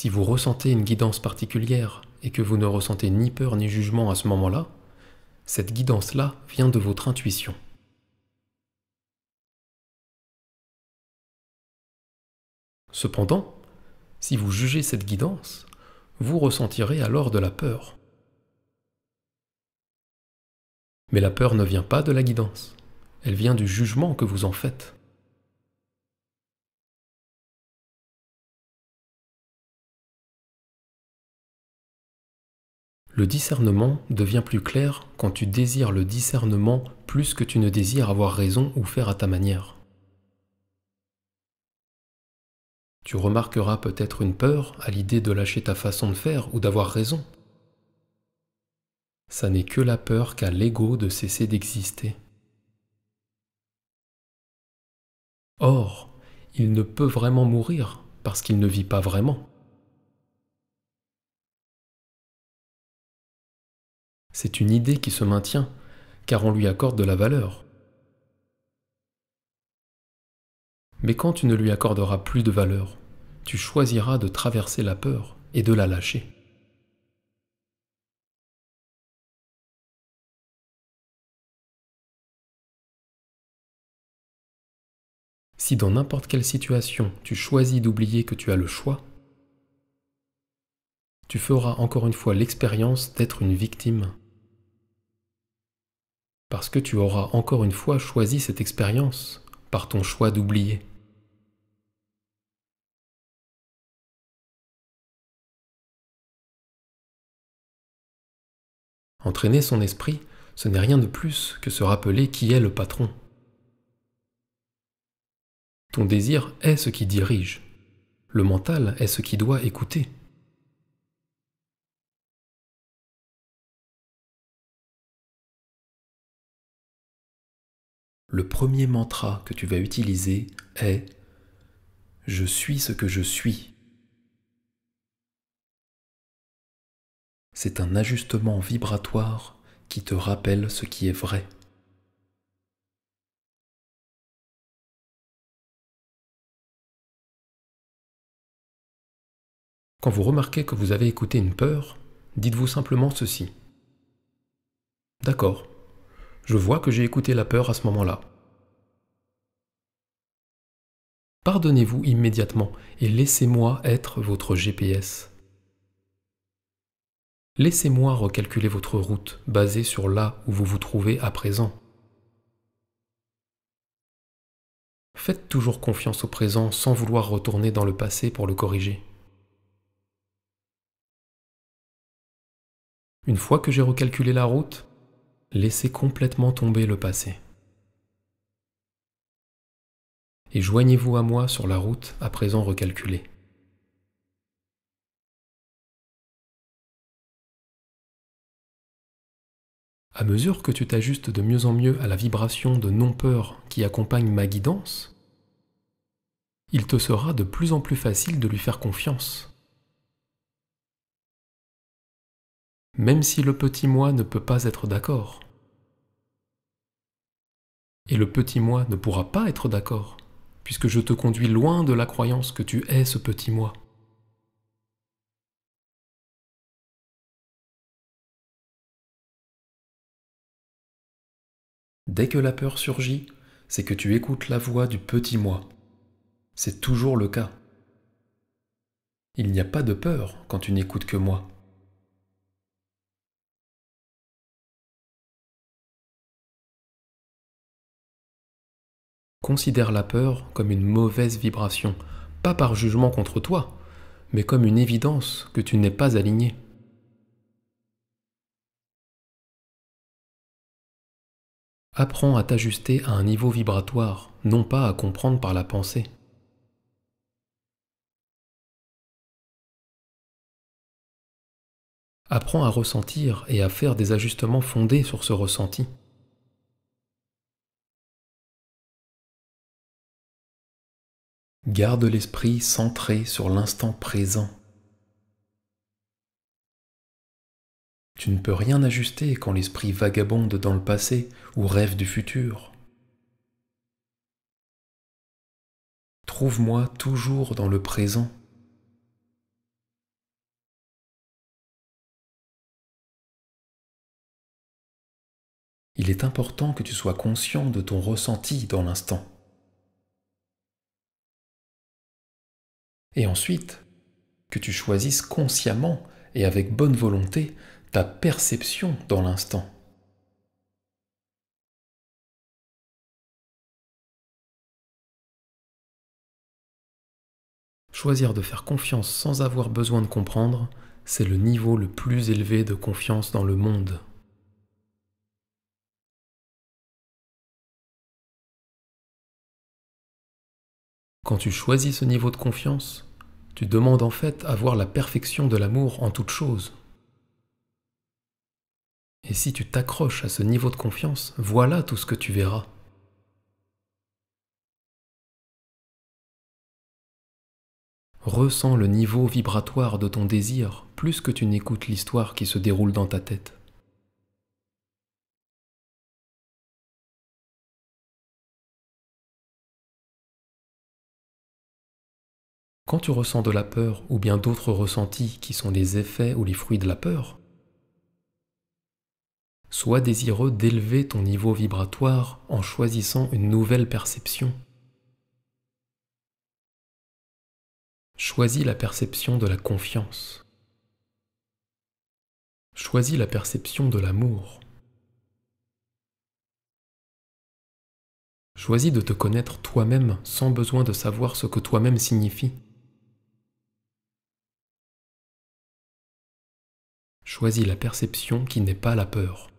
Si vous ressentez une guidance particulière et que vous ne ressentez ni peur ni jugement à ce moment-là, cette guidance-là vient de votre intuition. Cependant, si vous jugez cette guidance, vous ressentirez alors de la peur. Mais la peur ne vient pas de la guidance, elle vient du jugement que vous en faites. Le discernement devient plus clair quand tu désires le discernement plus que tu ne désires avoir raison ou faire à ta manière. Tu remarqueras peut-être une peur à l'idée de lâcher ta façon de faire ou d'avoir raison. Ça n'est que la peur qu'a l'ego de cesser d'exister. Or, il ne peut vraiment mourir parce qu'il ne vit pas vraiment. c'est une idée qui se maintient, car on lui accorde de la valeur. Mais quand tu ne lui accorderas plus de valeur, tu choisiras de traverser la peur et de la lâcher. Si dans n'importe quelle situation tu choisis d'oublier que tu as le choix, tu feras encore une fois l'expérience d'être une victime parce que tu auras encore une fois choisi cette expérience par ton choix d'oublier. Entraîner son esprit, ce n'est rien de plus que se rappeler qui est le patron. Ton désir est ce qui dirige. Le mental est ce qui doit écouter. le premier mantra que tu vas utiliser est ⁇ Je suis ce que je suis ⁇ C'est un ajustement vibratoire qui te rappelle ce qui est vrai. Quand vous remarquez que vous avez écouté une peur, dites-vous simplement ceci. D'accord, je vois que j'ai écouté la peur à ce moment-là. Pardonnez-vous immédiatement et laissez-moi être votre GPS. Laissez-moi recalculer votre route basée sur là où vous vous trouvez à présent. Faites toujours confiance au présent sans vouloir retourner dans le passé pour le corriger. Une fois que j'ai recalculé la route, laissez complètement tomber le passé. Et joignez-vous à moi sur la route à présent recalculée. À mesure que tu t'ajustes de mieux en mieux à la vibration de non-peur qui accompagne ma guidance, il te sera de plus en plus facile de lui faire confiance. même si le petit moi ne peut pas être d'accord. Et le petit moi ne pourra pas être d'accord, puisque je te conduis loin de la croyance que tu es ce petit moi. Dès que la peur surgit, c'est que tu écoutes la voix du petit moi. C'est toujours le cas. Il n'y a pas de peur quand tu n'écoutes que moi. Considère la peur comme une mauvaise vibration, pas par jugement contre toi, mais comme une évidence que tu n'es pas aligné. Apprends à t'ajuster à un niveau vibratoire, non pas à comprendre par la pensée. Apprends à ressentir et à faire des ajustements fondés sur ce ressenti. Garde l'esprit centré sur l'instant présent. Tu ne peux rien ajuster quand l'esprit vagabonde dans le passé ou rêve du futur. Trouve-moi toujours dans le présent. Il est important que tu sois conscient de ton ressenti dans l'instant. Et ensuite, que tu choisisses consciemment et avec bonne volonté ta perception dans l'instant. Choisir de faire confiance sans avoir besoin de comprendre, c'est le niveau le plus élevé de confiance dans le monde. Quand tu choisis ce niveau de confiance, tu demandes en fait à voir la perfection de l'amour en toute chose. Et si tu t'accroches à ce niveau de confiance, voilà tout ce que tu verras. Ressens le niveau vibratoire de ton désir plus que tu n'écoutes l'histoire qui se déroule dans ta tête. Quand tu ressens de la peur ou bien d'autres ressentis qui sont les effets ou les fruits de la peur, sois désireux d'élever ton niveau vibratoire en choisissant une nouvelle perception. Choisis la perception de la confiance. Choisis la perception de l'amour. Choisis de te connaître toi-même sans besoin de savoir ce que toi-même signifie. Choisis la perception qui n'est pas la peur.